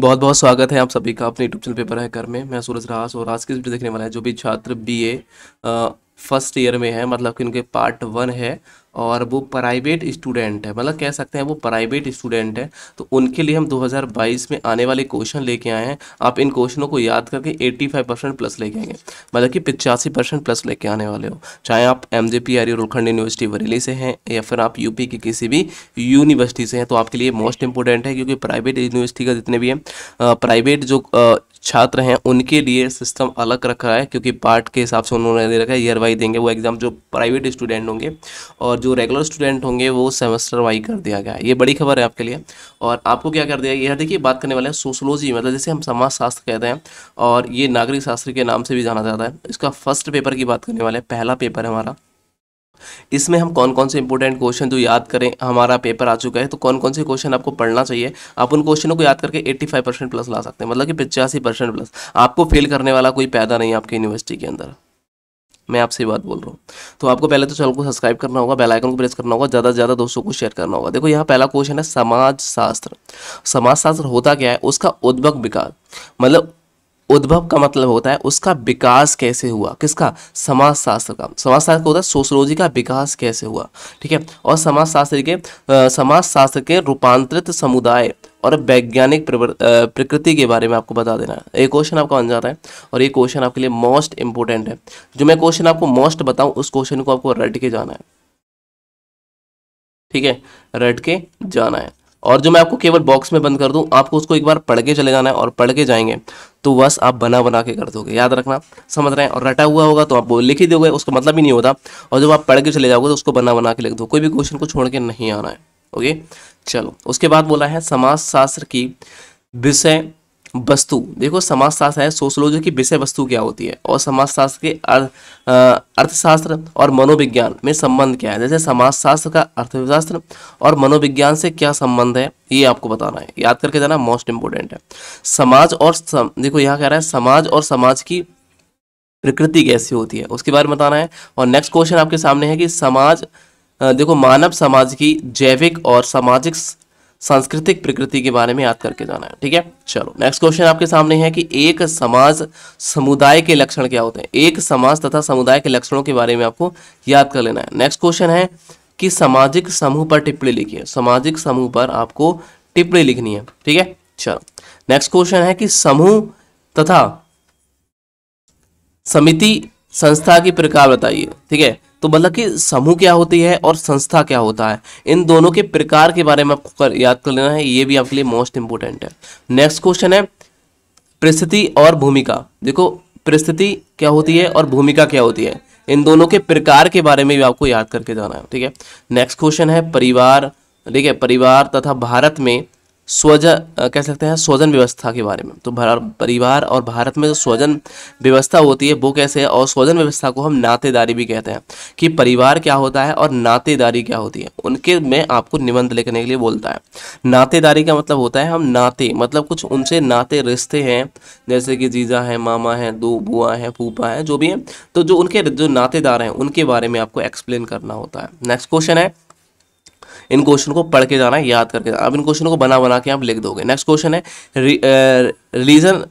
बहुत बहुत स्वागत है आप सभी का अपने यूट्यूब चैनल पेपर है कर में मैं सूरज रास और आज की वीडियो देखने वाला है जो भी छात्र बीए फर्स्ट ईयर में है मतलब कि उनके पार्ट वन है और वो प्राइवेट स्टूडेंट है मतलब कह सकते हैं वो प्राइवेट स्टूडेंट है तो उनके लिए हम 2022 में आने वाले क्वेश्चन लेके आए हैं आप इन क्वेश्चनों को याद करके 85 परसेंट प्लस लेके आएंगे मतलब कि पिचासी परसेंट प्लस लेके आने वाले हो चाहे आप M J P R Rohilkhand university Bareilly से हैं या फिर आप यूपी की किसी भी यूनिवर्सिटी से हैं तो आपके लिए मोस्ट इंपॉर्टेंट है क्योंकि प्राइवेट यूनिवर्सिटी का जितने भी हैं प्राइवेट जो आ, छात्र हैं उनके लिए सिस्टम अलग रखा है क्योंकि पार्ट के हिसाब से उन्होंने दे रखा है ईयर वाई देंगे वो एग्ज़ाम जो प्राइवेट स्टूडेंट होंगे और जो रेगुलर स्टूडेंट होंगे वो सेमेस्टर वाई कर दिया गया ये बड़ी खबर है आपके लिए और आपको क्या कर दिया यह देखिए बात करने वाले हैं सोशोलॉजी मतलब जैसे हम समाज शास्त्र कहते हैं और ये नागरिक शास्त्र के नाम से भी जाना जाता है इसका फर्स्ट पेपर की बात करने वाले हैं पहला पेपर है हमारा इसमें हम कौन कौन से इंपॉर्टेंट क्वेश्चन जो याद करें हमारा पेपर आ चुका है तो कौन कौन से क्वेश्चन आपको पढ़ना चाहिए आप उन क्वेश्चनों को याद करके 85 परसेंट प्लस ला सकते हैं मतलब कि पचासी परसेंट प्लस आपको फेल करने वाला कोई पैदा नहीं है आपकी यूनिवर्सिटी के अंदर मैं आपसे बात बोल रहा हूँ तो आपको पहले तो चैनल को सब्सक्राइब करना होगा बेल आइकन को प्रेस करना होगा ज़्यादा से ज़्यादा दोस्तों को शेयर करना होगा देखो यहाँ पहला क्वेश्चन है समाज शास्त्र समाज शास्त्र होता क्या है उसका उद्भव विकास मतलब उद्भव का मतलब होता है उसका विकास कैसे हुआ किसका समाज शास्त्र का समाज शास्त्र होता है सोशलॉजी का विकास कैसे हुआ ठीक है और समाज शास्त्र के समाज शास्त्र के रूपांतरित समुदाय और वैज्ञानिक प्रकृति के बारे में आपको बता देना है ये क्वेश्चन आपका बन जाता है और ये क्वेश्चन आपके लिए मोस्ट इंपॉर्टेंट है जो मैं क्वेश्चन आपको मोस्ट बताऊं उस क्वेश्चन को आपको रट के जाना है ठीक है रट के जाना है और जो मैं आपको केवल बॉक्स में बंद कर दूं आपको उसको एक बार पढ़ के चले जाना है और पढ़ के जाएंगे तो बस आप बना बना के कर दोगे याद रखना समझ रहे हैं और रटा हुआ होगा तो आप लिख ही दोगे उसका मतलब ही नहीं होता और जब आप पढ़ के चले जाओगे तो उसको बना बना के लिख दो कोई भी क्वेश्चन को छोड़ के नहीं आना है ओके चलो उसके बाद बोला है समाज शास्त्र की विषय वस्तु देखो समाजशास्त्र है सोशोलॉजी की विषय वस्तु क्या होती है और समाजशास्त्र के अर्थशास्त्र और मनोविज्ञान में संबंध क्या है जैसे समाजशास्त्र का अर्थशास्त्र और मनोविज्ञान से क्या संबंध है ये आपको बताना है याद करके जाना मोस्ट इंपोर्टेंट है समाज और सम, देखो यहाँ कह रहा है समाज और समाज की प्रकृति कैसी होती है उसके बारे में बताना है और नेक्स्ट क्वेश्चन आपके सामने है कि समाज देखो मानव समाज की जैविक और सामाजिक सांस्कृतिक प्रकृति के बारे में याद करके जाना है ठीक है चलो नेक्स्ट क्वेश्चन आपके सामने है कि एक समाज समुदाय के लक्षण क्या होते हैं एक समाज तथा समुदाय के लक्षणों के बारे में आपको याद कर लेना है नेक्स्ट क्वेश्चन है कि सामाजिक समूह पर टिप्पणी लिखिए सामाजिक समूह पर आपको टिप्पणी लिखनी है ठीक है चलो नेक्स्ट क्वेश्चन है कि समूह तथा समिति संस्था की प्रकार बताइए ठीक है तो मतलब कि समूह क्या होती है और संस्था क्या होता है इन दोनों के प्रकार के बारे में आपको कर, याद कर लेना है ये भी आपके लिए मोस्ट इंपोर्टेंट है नेक्स्ट क्वेश्चन है परिस्थिति और भूमिका देखो परिस्थिति क्या होती है और भूमिका क्या होती है इन दोनों के प्रकार के बारे में भी आपको याद करके जाना है ठीक है नेक्स्ट क्वेश्चन है परिवार ठीक है परिवार तथा भारत में स्वजन कह सकते हैं स्वजन व्यवस्था के बारे में तो परिवार और भारत में जो स्वजन व्यवस्था होती है वो कैसे है और स्वजन व्यवस्था को हम नातेदारी भी कहते हैं कि परिवार क्या होता है और नातेदारी क्या होती है उनके में आपको निबंध लिखने के लिए बोलता है नातेदारी का मतलब होता है हम नाते मतलब कुछ उनसे नाते रिश्ते हैं जैसे कि जीजा है मामा है दो बुआ है फूफा है जो भी हैं तो जो उनके जो नातेदार हैं उनके बारे में आपको एक्सप्लेन करना होता है नेक्स्ट क्वेश्चन है इन क्वेश्चन को पढ़ के जाना है याद करके अब इन क्वेश्चन को बना बना के आप लिख दोगे नेक्स्ट क्वेश्चन है रिलीजन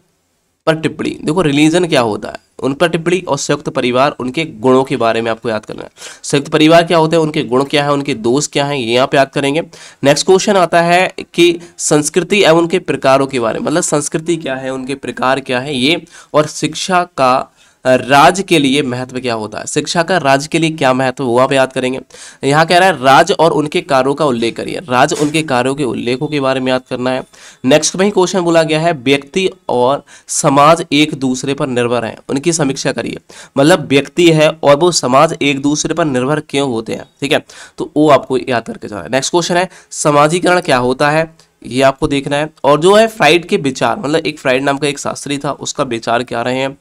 पर टिप्पणी देखो रिलीजन क्या होता है उन पर टिप्पणी और संयुक्त परिवार उनके गुणों के बारे में आपको याद करना है संयुक्त परिवार क्या होते हैं उनके गुण क्या है उनके दोष क्या हैं ये आप याद करेंगे नेक्स्ट क्वेश्चन आता है कि संस्कृति एवं उनके प्रकारों के बारे में मतलब संस्कृति क्या है उनके प्रकार क्या है ये और शिक्षा का राज्य के लिए महत्व क्या होता है शिक्षा का राज्य के लिए क्या महत्व वो आप याद करेंगे यहाँ कह रहा है राज्य और उनके कार्यों का उल्लेख करिए राज उनके कार्यों के उल्लेखों के बारे में याद करना है नेक्स्ट में ही क्वेश्चन बोला गया है व्यक्ति और समाज एक दूसरे पर निर्भर है उनकी समीक्षा करिए मतलब व्यक्ति है और वो समाज एक दूसरे पर निर्भर क्यों होते हैं ठीक है तो वो आपको याद करके जाना है नेक्स्ट क्वेश्चन है समाजीकरण क्या होता है ये आपको देखना है और जो है फ्राइड के विचार मतलब एक फ्राइड नाम का एक शास्त्री था उसका विचार क्या रहे हैं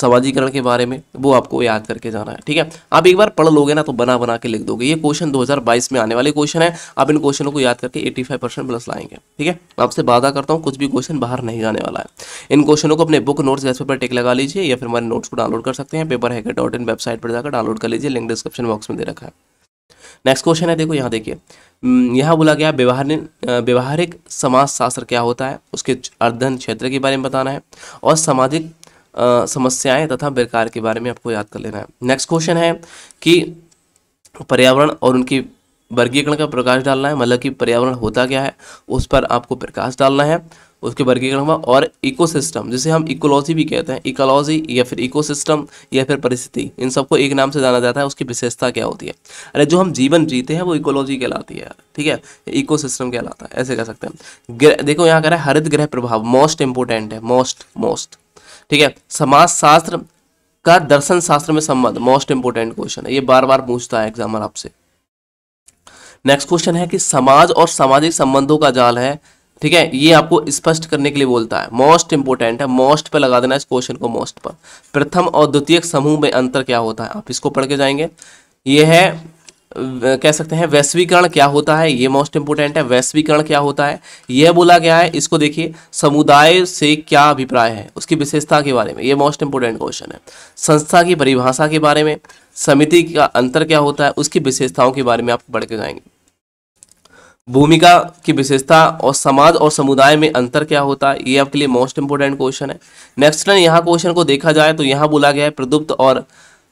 समाजीकरण के बारे में वो आपको याद करके जाना है ठीक है आप एक बार पढ़ लोगे ना तो बना बना के लिख दोगे ये क्वेश्चन 2022 में आने वाले क्वेश्चन है आप इन क्वेश्चनों को याद करके 85 परसेंट प्लस लाएंगे ठीक है आपसे वादा करता हूँ कुछ भी क्वेश्चन बाहर नहीं जाने वाला है इन क्वेश्चनों को अपने बुक नोट्स जैसे पेपर टेक लगा लीजिए या फिर हमारे नोट्स को डाउनलोड कर सकते हैं पेपर है डॉट इन वेबसाइट पर जाकर डाउनलोड कर लीजिए लिंक डिस्क्रिप्शन बॉक्स में दे रखा है नेक्स्ट क्वेश्चन है देखो यहाँ देखिए हम्म, यहाँ बोला गया व्यवहारिक व्यवहारिक समाज शास्त्र क्या होता है उसके अर्धन क्षेत्र के बारे में बताना है और सामाजिक समस्याएं तथा बेकार के बारे में आपको याद कर लेना है नेक्स्ट क्वेश्चन है कि पर्यावरण और उनकी वर्गीकरण का प्रकाश डालना है मतलब कि पर्यावरण होता क्या है उस पर आपको प्रकाश डालना है उसके वर्गीकरण हुआ और इकोसिस्टम जिसे हम इकोलॉजी भी कहते हैं इकोलॉजी या फिर इकोसिस्टम या फिर परिस्थिति इन सबको एक नाम से जाना जाता है उसकी विशेषता क्या होती है अरे जो हम जीवन जीते हैं वो इकोलॉजी कहलाती है ठीक है इकोसिस्टम कहलाता है ऐसे कह सकते हैं देखो यहाँ कह रहा है हरित ग्रह प्रभाव मोस्ट इंपोर्टेंट है मोस्ट मोस्ट ठीक है समाज शास्त्र का दर्शन शास्त्र में संबंध मोस्ट इंपोर्टेंट क्वेश्चन है ये बार बार पूछता है एग्जामर आपसे नेक्स्ट क्वेश्चन है कि समाज और सामाजिक संबंधों का जाल है ठीक है ये आपको स्पष्ट करने के लिए बोलता है मोस्ट इंपोर्टेंट है मोस्ट पर लगा देना इस क्वेश्चन को मोस्ट पर प्रथम और द्वितीय समूह में अंतर क्या होता है आप इसको पढ़ के जाएंगे ये है कह सकते हैं वैश्वीकरण क्या होता है ये मोस्ट इंपोर्टेंट है वैश्वीकरण क्या होता है यह बोला गया है इसको देखिए समुदाय से क्या अभिप्राय है उसकी विशेषता के बारे में ये मोस्ट इंपोर्टेंट क्वेश्चन है संस्था की परिभाषा के बारे में समिति का अंतर क्या होता है उसकी विशेषताओं के बारे में आप बढ़ के जाएंगे भूमिका की विशेषता और समाज और समुदाय में अंतर क्या होता है ये आपके लिए मोस्ट इंपोर्टेंट क्वेश्चन है नेक्स्ट यहाँ क्वेश्चन को देखा जाए तो यहाँ बोला गया है प्रदुप्त और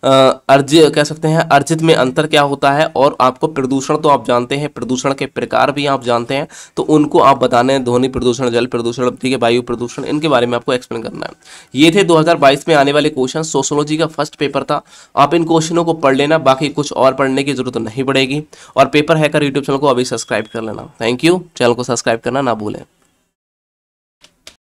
अर्जित कह सकते हैं अर्जित में अंतर क्या होता है और आपको प्रदूषण तो आप जानते हैं प्रदूषण के प्रकार भी आप जानते हैं तो उनको आप बताने हैं ध्वनि प्रदूषण जल प्रदूषण ठीक है वायु प्रदूषण इनके बारे में आपको एक्सप्लेन करना है ये थे 2022 में आने वाले क्वेश्चन सोशोलॉजी का फर्स्ट पेपर था आप इन क्वेश्चनों को पढ़ लेना बाकी कुछ और पढ़ने की जरूरत नहीं पड़ेगी और पेपर है यूट्यूब चैनल को अभी सब्सक्राइब कर लेना थैंक यू चैनल को सब्सक्राइब करना ना भूलें